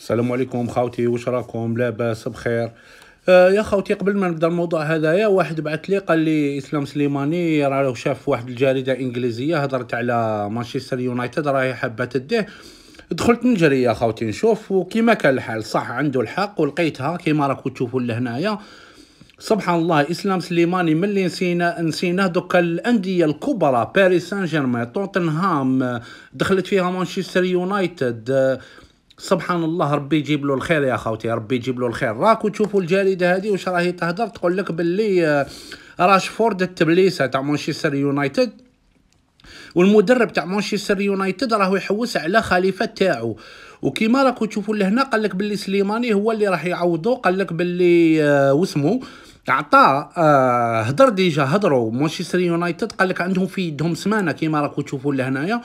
السلام عليكم خاوتي واش راكم لاباس بخير آه يا خاوتي قبل ما نبدا الموضوع هذايا واحد بعث لي قال لي اسلام سليماني راه شاف واحد الجريده انجليزيه هضرت على مانشستر يونايتد راهي حابه تديه دخلت نجري يا خاوتي نشوف وكيما كان الحال صح عنده الحق ولقيتها كيما راكم تشوفوا لهنايا سبحان الله اسلام سليماني ملي نسينا نسيناه دوكا الانديه الكبرى باريس سان جيرمان توتنهام دخلت فيها مانشستر يونايتد سبحان الله ربي يجيب له الخير يا خوتي ربي يجيب له الخير راكو تشوفوا الجريده هذه واش راهي تهضر تقول لك باللي آه، راشفورد التبليسه تاع مانشستر يونايتد والمدرب تاع مانشستر يونايتد راهو يحوس على خليفه تاعو وكيما راكو تشوفوا لهنا قال لك باللي سليماني هو اللي راح يعوضو قال لك باللي آه، واسمو عطى آه، هدر ديجا هدرو مانشستر يونايتد قال لك عندهم في يدهم سمانه كيما راكو تشوفوا لهنايا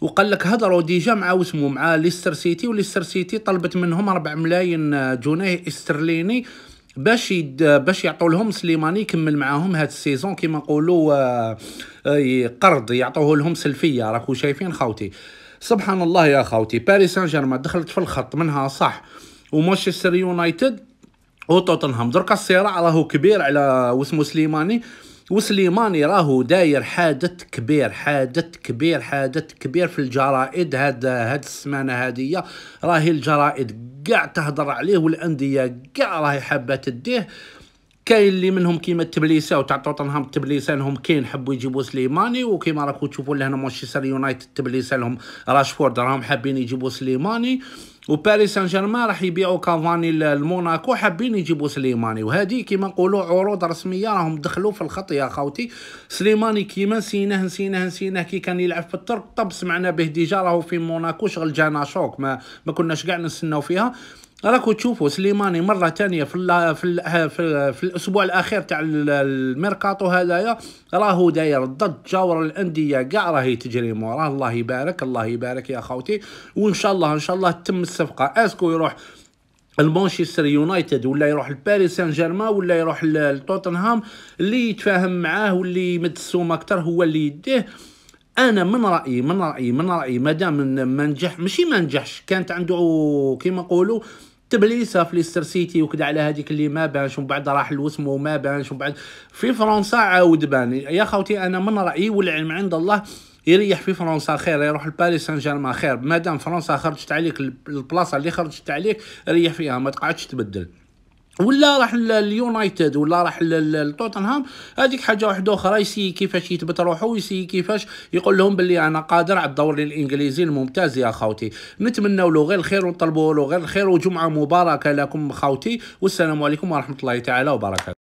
وقال لك هضروا ديجا مع واسمو مع ليستر سيتي وليستر سيتي طلبت منهم 4 ملايين جنيه استرليني باش يد باش يعطوا لهم سليماني يكمل معاهم هاد السيزون كيما نقولوا آه، آه، قرض يعطوه لهم سلفيه راكو شايفين خاوتي سبحان الله يا خاوتي باريس سان جيرمان دخلت في الخط منها صح ومانشستر يونايتد وتوتنهام دركا الصراع راهو كبير على واسمو سليماني وسليماني راهو داير حادث كبير حادث كبير حادث كبير في الجرائد هاد هاد السمانه هادية راهي الجرائد كاع تهضر عليه والانديه كاع راهي حابه تديه كاين اللي منهم كيما التبليسه وتاع توتنهام التبليسه لهم كاين حبوا يجيبوا سليماني وكيما راكم تشوفوا لهنا مانشستر يونايتد التبليسه لهم راشفورد راهم حابين يجيبوا سليماني وباريس سان جيرمان راح يبيعوا كافاني لموناكو حابين يجيبوا سليماني وهذه كيما نقولوا عروض رسميه راهم دخلوا في الخط يا خاوتي سليماني كيما نسيناه نسيناه نسيناه كي كان يلعب في الترك طب سمعنا به ديجا راهو في موناكو شغل جانا شوك ما ما كناش كاع نستناو فيها راكو تشوفوا سليماني مره ثانيه في الـ في, الـ في, الـ في الاسبوع الاخير تاع الميركاتو هذايا راهو داير ضد جاور الانديه كاع راهي تجري موراه الله يبارك الله يبارك يا خوتي وان شاء الله ان شاء الله تتم الصفقه اسكو يروح المانشستر يونايتد ولا يروح لباريس سان جيرمان ولا يروح لتوتنهام اللي يتفاهم معاه واللي يمد السوم اكثر هو اللي يديه انا من رايي من رايي من رايي ما دام ما نجح ماشي ما نجحش كانت عنده كيما نقولوا تبليسه في ليستر سيتي وكذا على هذيك اللي ما بانش ومن بعد راح لوسمو وما بانش ومن بعد في فرنسا عاود بان يا خوتي انا من رايي والعلم عند الله يريح في فرنسا خير يروح لباريس سان جيرمان خير مادام فرنسا خرجت عليك البلاصه اللي خرجت عليك ريح فيها ما تقعدش تبدل ولا راح لليونايتد ولا راح لتوتنهام هذيك حاجه واحده اخرى يسي كيفاش يثبت روحو يسي كيفاش يقول لهم باللي انا قادر على الدوري الانجليزي الممتاز يا خوتي نتمنوا له غير الخير ونطلبوا له غير الخير وجمعه مباركه لكم خوتي والسلام عليكم ورحمه الله تعالى وبركاته